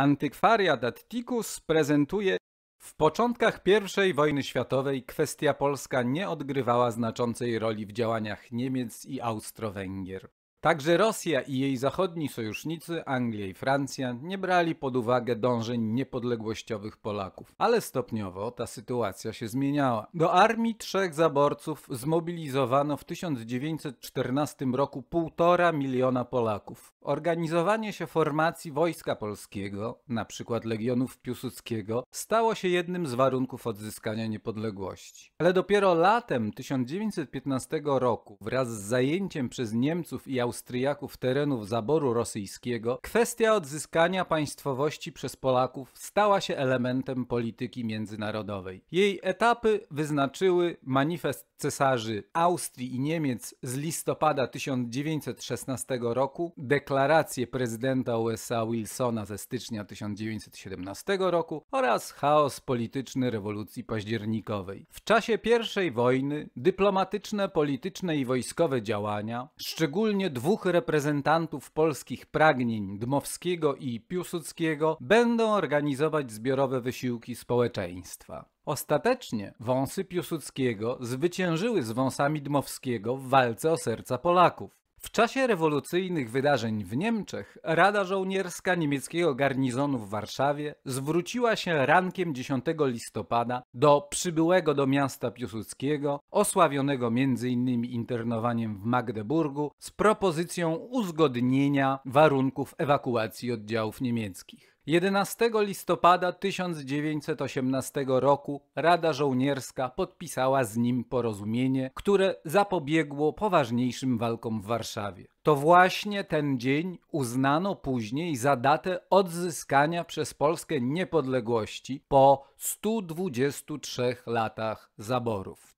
Antykwariat Atticus prezentuje w początkach I wojny światowej kwestia polska nie odgrywała znaczącej roli w działaniach Niemiec i Austro-Węgier. Także Rosja i jej zachodni sojusznicy, Anglia i Francja, nie brali pod uwagę dążeń niepodległościowych Polaków. Ale stopniowo ta sytuacja się zmieniała. Do armii trzech zaborców zmobilizowano w 1914 roku półtora miliona Polaków. Organizowanie się formacji Wojska Polskiego, na przykład Legionów Piłsudskiego, stało się jednym z warunków odzyskania niepodległości. Ale dopiero latem 1915 roku, wraz z zajęciem przez Niemców i Austriaków terenów zaboru rosyjskiego, kwestia odzyskania państwowości przez Polaków stała się elementem polityki międzynarodowej. Jej etapy wyznaczyły manifest cesarzy Austrii i Niemiec z listopada 1916 roku, deklarację prezydenta USA Wilsona ze stycznia 1917 roku oraz chaos polityczny rewolucji październikowej. W czasie I wojny dyplomatyczne, polityczne i wojskowe działania, szczególnie dwóch reprezentantów polskich pragnień Dmowskiego i Piłsudskiego będą organizować zbiorowe wysiłki społeczeństwa. Ostatecznie wąsy Piłsudskiego zwyciężyły z wąsami Dmowskiego w walce o serca Polaków. W czasie rewolucyjnych wydarzeń w Niemczech Rada Żołnierska niemieckiego garnizonu w Warszawie zwróciła się rankiem 10 listopada do przybyłego do miasta Piłsudskiego, osławionego m.in. internowaniem w Magdeburgu, z propozycją uzgodnienia warunków ewakuacji oddziałów niemieckich. 11 listopada 1918 roku Rada Żołnierska podpisała z nim porozumienie, które zapobiegło poważniejszym walkom w Warszawie. To właśnie ten dzień uznano później za datę odzyskania przez Polskę niepodległości po 123 latach zaborów.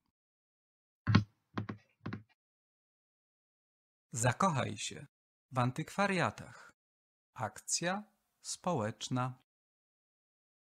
Zakochaj się w antykwariatach. Akcja społeczna